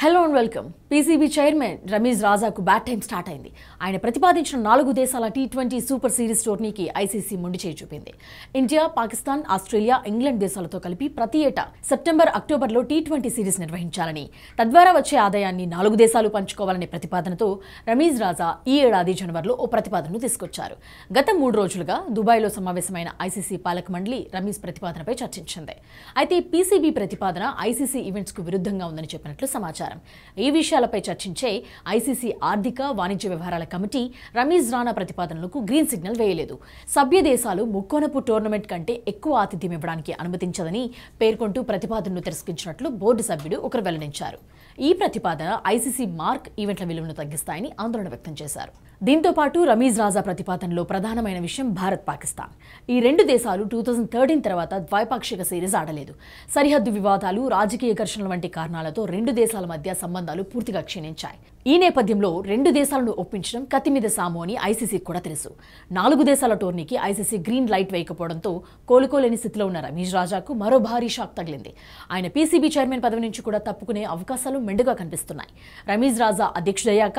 hello and welcome PCB chairman Ramesh రాజాకు bad time start అయింది ఆయన ప్రతిపాదించిన నాలుగు దేశాల టీ ట్వంటీ సూపర్ సిరీస్ టోర్నీకి ఐసీసీ మొండి చేయి చూపింది ఇండియా పాకిస్తాన్ ఆస్ట్రేలియా ఇంగ్లాండ్ దేశాలతో కలిపి ప్రతి ఏటా సెప్టెంబర్ అక్టోబర్లో టీ ట్వంటీ సిరీస్ నిర్వహించాలని తద్వారా వచ్చే ఆదాయాన్ని నాలుగు దేశాలు పంచుకోవాలనే ప్రతిపాదనతో రమీజ్ రాజా ఈ ఏడాది జనవరిలో ఓ ప్రతిపాదనను తీసుకొచ్చారు గత మూడు రోజులుగా దుబాయ్లో సమావేశమైన ఐసీసీ పాలక మండలి రమీజ్ ప్రతిపాదనపై చర్చించింది అయితే పీసీబీ ప్రతిపాదన ఐసీసీ ఈవెంట్స్కు విరుద్ధంగా ఉందని చెప్పినట్లు సమాచారం ప్రచారం ఈ విషయాలపై చర్చించే ఐసీసీ ఆర్థిక వాణిజ్య వ్యవహారాల కమిటీ రమీజ్ రాణా ప్రతిపాదనలకు గ్రీన్ సిగ్నల్ వేయలేదు సభ్య దేశాలు ముక్కోనపు టోర్నమెంట్ కంటే ఎక్కువ ఆతిథ్యం ఇవ్వడానికి అనుమతించదని పేర్కొంటూ ప్రతిపాదనను తిరస్కరించినట్లు బోర్డు సభ్యుడు ఒకరు వెల్లడించారు ఈ ప్రతిపాదన ఐసీసీ మార్క్ ఈవెంట్ల విలువను తగ్గిస్తాయని ఆందోళన వ్యక్తం చేశారు దీంతో పాటు రమీజ్ రాజా ప్రతిపాదనలో ప్రధానమైన విషయం భారత్ పాకిస్తాన్ ఈ రెండు దేశాలు టూ థౌజండ్ థర్టీన్ తర్వాత ద్వైపాక్షిక సిరీస్ ఆడలేదు సరిహద్దు వివాదాలు రాజకీయ ఘర్షణల వంటి కారణాలతో రెండు దేశాల మధ్య సంబంధాలు పూర్తిగా క్షీణించాయి ఈ నేపథ్యంలో రెండు దేశాలను ఒప్పించడం కత్తిమీద సాము అని ఐసీసీకి కూడా తెలుసు నాలుగు దేశాల టోర్నీకి ఐసీసీ గ్రీన్ లైట్ వేయకపోవడంతో కోలుకోలేని స్థితిలో ఉన్న రమేష్ రాజాకు మరో భారీ షాక్ తగిలింది ఆయన పీసీబీ చైర్మన్ పదవి నుంచి కూడా తప్పుకునే అవకాశాలు మెండుగా కనిపిస్తున్నాయి రమేష్ రాజా అధ్యక్షుడయ్యాక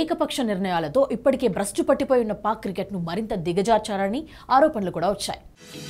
ఏకపక్ష నిర్ణయాలతో ఇప్పటికే భ్రష్టు పట్టిపోయి ఉన్న పాక్ క్రికెట్ను మరింత దిగజార్చారని ఆరోపణలు కూడా వచ్చాయి